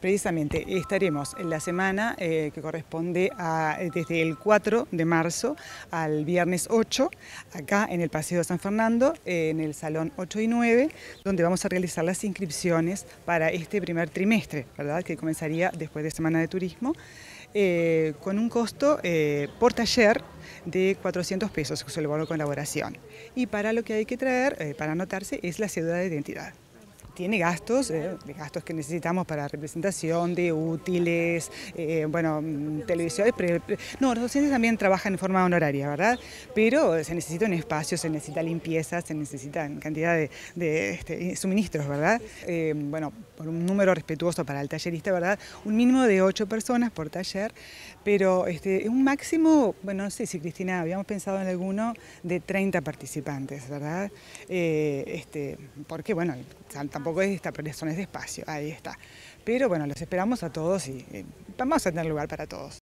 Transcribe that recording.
Precisamente, estaremos en la semana eh, que corresponde a, desde el 4 de marzo al viernes 8, acá en el Paseo de San Fernando, en el Salón 8 y 9, donde vamos a realizar las inscripciones para este primer trimestre, ¿verdad? que comenzaría después de Semana de Turismo, eh, con un costo eh, por taller de 400 pesos, que es el colaboración. Y para lo que hay que traer, para anotarse, es la cédula de identidad tiene gastos, eh, gastos que necesitamos para representación de útiles, eh, bueno, mm, televisión, no, los docentes también trabajan en forma honoraria, ¿verdad? Pero eh, se necesita un espacio, se necesita limpieza, se necesitan cantidad de, este, suministros, ¿verdad? bueno, por un número respetuoso para el tallerista, ¿verdad? Un mínimo de ocho personas por taller, pero este, un máximo, bueno, no sé si Cristina, habíamos pensado en alguno de 30 participantes, ¿verdad? este, porque, bueno, tampoco poco es esta son es despacio, ahí está. Pero bueno, los esperamos a todos y eh, vamos a tener lugar para todos.